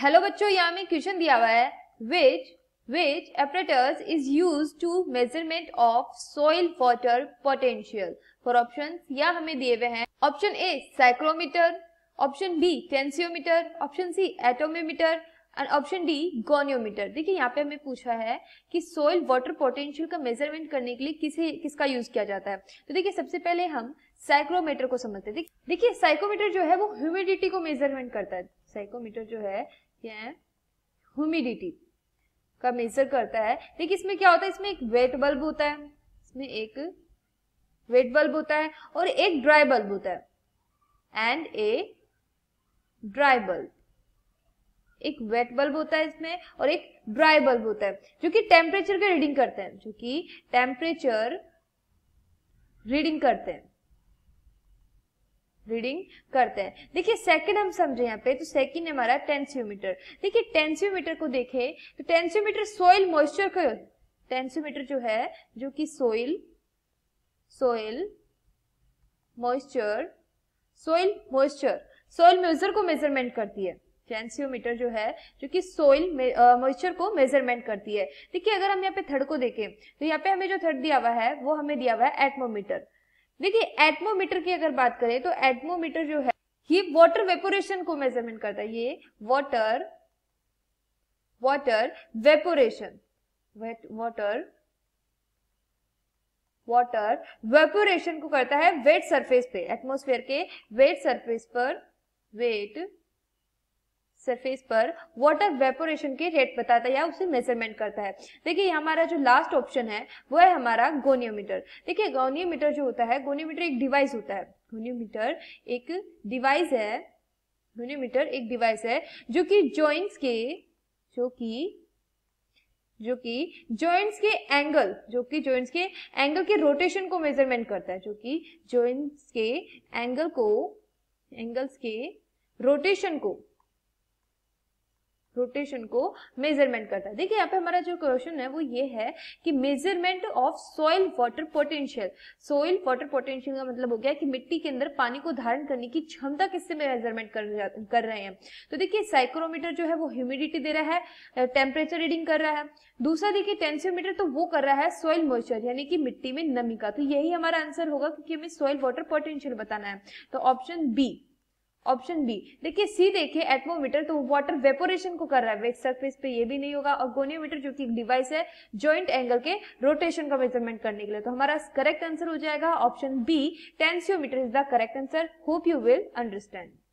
hello बच्चों यहाँ में क्वेश्चन दिया हुआ है which which apparatus is use to measurement of soil water potential four option या हमें दिए हुए हैं option A psychrometer option B tensiometer option C atmometer and option D goniometer देखिए यहाँ पे हमें पूछा है कि सोइल वाटर पोटेंशियल का मेजरमेंट करने के लिए किसे किसका यूज किया जाता है तो देखिए सबसे पहले हम साइक्रोमीटर को समझते हैं देखिए साइकोमीटर जो है वो ह्यूमिडिटी को मेजरमेंट करता है साइकोमीटर जो है क्या ह्यूमिडिटी का मेजर करता है देखिए इसमें क्या होता है इसमें एक वेट बल्ब होता है इसमें एक वेट बल्ब होता है और एक ड्राई बल्ब होता है एंड ए ड्राई बल्ब एक वेट बल्ब होता है इसमें और एक ड्राई बल्ब होता है जो कि टेम्परेचर का रीडिंग करते हैं जो कि टेम्परेचर रीडिंग करते हैं रीडिंग करते हैं देखिए सेकंड हम समझे यहाँ पे तो सेकंड हमारा टेंसियोमीटर देखिए टेंसियोमीटर को देखें तो टेंसियोमीटर सोइल मॉइस्चर का टेंसियोमीटर जो है जो कि soil soil moisture soil moisture soil moisture को मेजरमेंट करती है टेंसियोमीटर जो है जो कि सोइल मॉइस्चर को मेजरमेंट करती है देखिए अगर हम यहाँ पे थर्ड को देखें तो यहाँ पे हमें जो थर्ड दिया हुआ है वो हमें दिया हुआ है एटमोमीटर देखिए एटमोमीटर की अगर बात करें तो एटमोमीटर जो है ये वाटर वेपोरेशन को मेजरमेंट करता है ये water water evaporation water water evaporation को करता है वेट सरफेस पे एटमोस्फेयर के वेट सरफेस पर वेट सरफेस पर वाटर वेपोरेशन के रेट बताता है या उसे मेजरमेंट करता है देखिए हमारा जो लास्ट ऑप्शन है वो है हमारा गोनियोमीटर देखिए गोनियोमीटर जो होता है गोनियोमीटर एक डिवाइस होता है गोनियोमीटर एक डिवाइस है गोनियोमीटर एक डिवाइस है जो कि जॉइंट्स के जो कि जो कि जॉइंट्स के एंगल जो कि जॉइंट्स के एंगल के रोटेशन को मेजरमेंट करता है जो कि जॉइंट्स के एंगल को एंगल्स के रोटेशन को रोटेशन को मेजरमेंट करता है देखिए यहाँ पे हमारा जो क्वेश्चन है वो ये है कि measurement of soil water potential soil water potential का मतलब हो गया कि मिट्टी के अंदर पानी को धारण करने की क्षमता किससे मेजरमेंट कर, कर रहे हैं तो देखिए साइक्रोमीटर जो है वो ह्यूमिडिटी दे रहा है टेम्परेचर रीडिंग कर रहा है दूसरा देखिए टेंसियोमीटर तो वो कर रहा है सॉइल मॉइस्चर यानी कि मिट्टी में नमी का तो यही हमारा आंसर होगा क्योंकि हमें सॉइल वाटर पोटेंशियल बताना है तो ऑप्शन बी ऑप्शन बी देखिए सी देखिए एटमोमीटर तो वाटर वेपोरेशन को कर रहा है वेट सरफेस पे ये भी नहीं होगा और गोनियोमीटर जो कि डिवाइस है ज्वाइंट एंगल के रोटेशन का मेजरमेंट करने के लिए तो हमारा करेक्ट आंसर हो जाएगा option B tensiometer is the correct answer hope you will understand